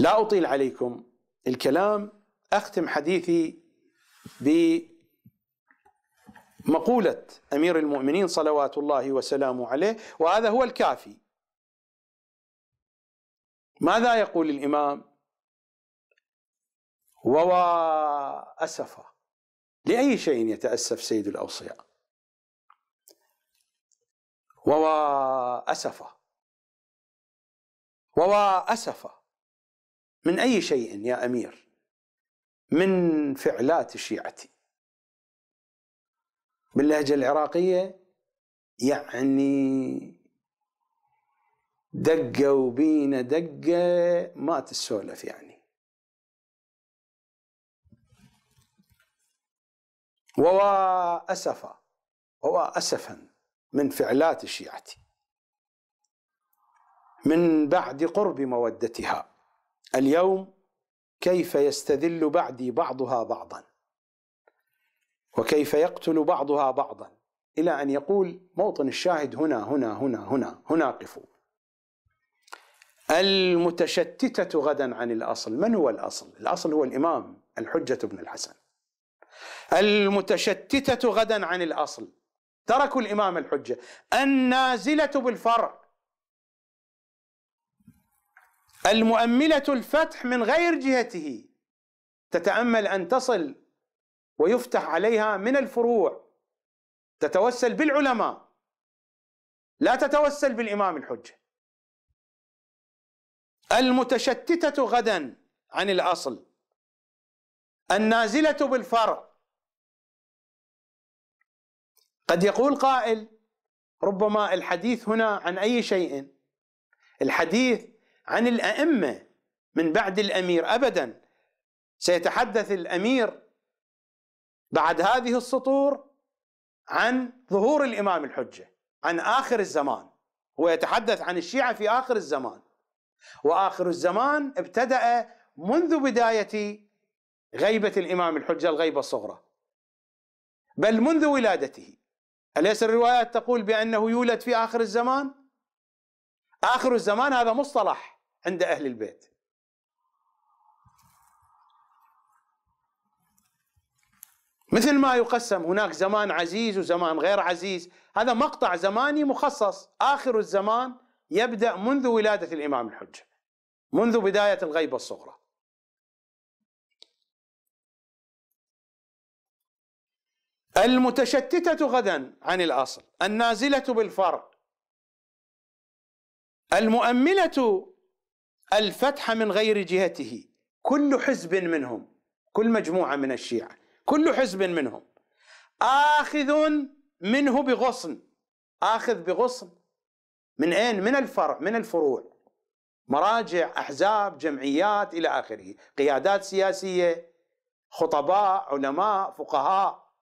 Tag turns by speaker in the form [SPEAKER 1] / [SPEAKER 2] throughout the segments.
[SPEAKER 1] لا أطيل عليكم الكلام أختم حديثي بمقولة أمير المؤمنين صلوات الله وسلامه عليه وهذا هو الكافي ماذا يقول الإمام ووا أسفا لأي شيء يتأسف سيد الأوصياء
[SPEAKER 2] ووا أسفا ووا أسفا من أي شيء يا أمير من فعلات
[SPEAKER 1] شيعتي باللهجة العراقية يعني دقوا بينا دقة ما تسولف يعني ووا أسفا ووا أسفا من فعلات شيعتي من بعد قرب مودتها اليوم كيف يستذل بعدي بعضها بعضا وكيف يقتل بعضها بعضا إلى أن يقول موطن الشاهد هنا هنا هنا هنا هنا قفوا المتشتتة غدا عن الأصل من هو الأصل؟ الأصل هو الإمام الحجة بن الحسن المتشتتة غدا عن الأصل تركوا الإمام الحجة النازلة بالفرع المؤملة الفتح من غير جهته تتأمل أن تصل ويفتح عليها من الفروع تتوسل بالعلماء
[SPEAKER 2] لا تتوسل بالإمام الحجة
[SPEAKER 1] المتشتتة غدا عن الأصل النازلة بالفرع قد يقول قائل ربما الحديث هنا عن أي شيء الحديث عن الأئمة من بعد الأمير أبدا سيتحدث الأمير بعد هذه السطور عن ظهور الإمام الحجة عن آخر الزمان هو يتحدث عن الشيعة في آخر الزمان وآخر الزمان ابتدأ منذ بداية غيبة الإمام الحجة الغيبة الصغرى بل منذ ولادته أليس الروايات تقول بأنه يولد في آخر الزمان آخر الزمان هذا مصطلح عند أهل البيت مثل ما يقسم هناك زمان عزيز وزمان غير عزيز هذا مقطع زماني مخصص آخر الزمان يبدأ منذ ولادة الإمام الحجة منذ بداية الغيبة الصغرى المتشتتة غدا عن الأصل النازلة بالفرع المؤملة الفتح من غير جهته كل حزب منهم كل مجموعة من الشيعة كل حزب منهم آخذ منه بغصن آخذ بغصن من أين؟ من الفرع من الفروع مراجع أحزاب جمعيات إلى آخره قيادات سياسية خطباء علماء فقهاء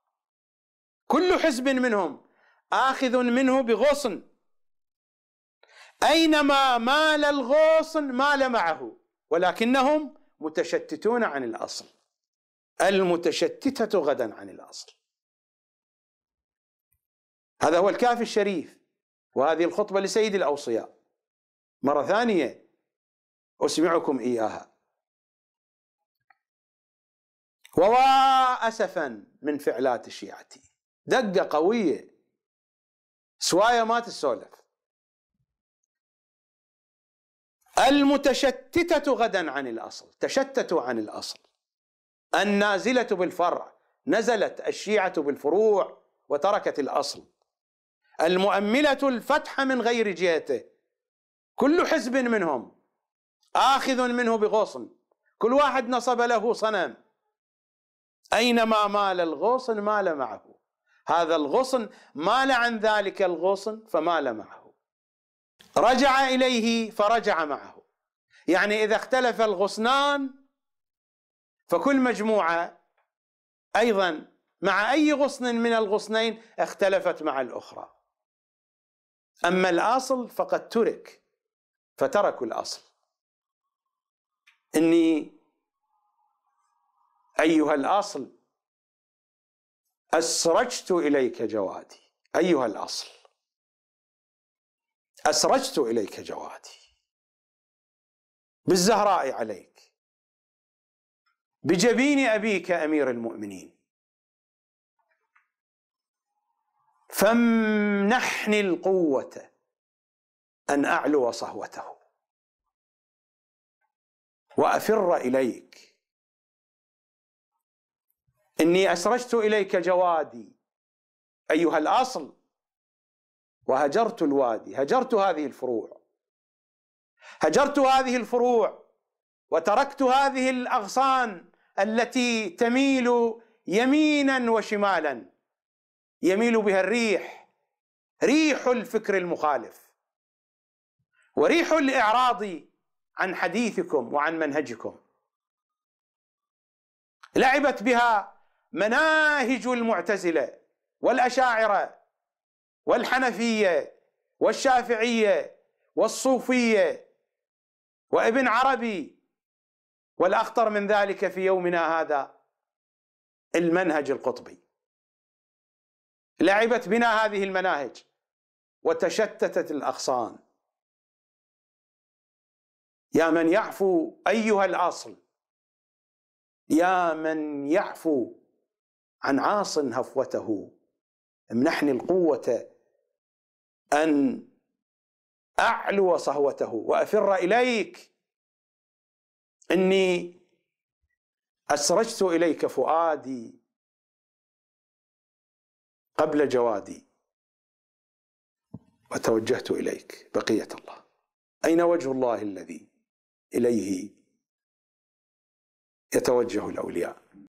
[SPEAKER 1] كل حزب منهم آخذ منه بغصن أينما مال الغوص مال معه ولكنهم متشتتون عن الأصل المتشتتة غدا عن الأصل هذا هو الكافي الشريف وهذه الخطبة لسيد الأوصياء مرة ثانية أسمعكم إياها ووا أسفا من فعلات الشيعة دقة قوية سوايا ما تسولف المتشتتة غدا عن الأصل تشتتوا عن الأصل النازلة بالفرع نزلت الشيعة بالفروع وتركت الأصل المؤملة الفتح من غير جهته كل حزب منهم آخذ منه بغصن كل واحد نصب له صنم أينما مال الغصن مال معه هذا الغصن مال عن ذلك الغصن فمال معه رجع إليه فرجع معه يعني إذا اختلف الغصنان فكل مجموعة أيضا مع أي غصن من الغصنين اختلفت مع الأخرى أما الأصل فقد ترك فتركوا الأصل إني أيها الأصل
[SPEAKER 2] أسرجت إليك جوادي أيها الأصل أسرجت إليك جوادي بالزهراء عليك بجبين أبيك أمير المؤمنين فامنحني القوة أن أعلو صهوته وأفر إليك
[SPEAKER 1] إني أسرجت إليك جوادي أيها الأصل وهجرت الوادي هجرت هذه الفروع هجرت هذه الفروع وتركت هذه الاغصان التي تميل يمينا وشمالا يميل بها الريح ريح الفكر المخالف وريح الاعراض عن حديثكم وعن منهجكم لعبت بها مناهج المعتزله والاشاعره والحنفية والشافعية والصوفية وابن عربي والأخطر من ذلك في يومنا هذا المنهج القطبي لعبت بنا هذه المناهج
[SPEAKER 2] وتشتتت الأغصان يا من
[SPEAKER 1] يعفو أيها الأصل يا من يعفو عن عاص هفوته امنحني القوة أن أعلو صهوته وأفر إليك إني أسرجت إليك فؤادي
[SPEAKER 2] قبل جوادي وتوجهت إليك بقية الله أين وجه الله الذي إليه يتوجه الأولياء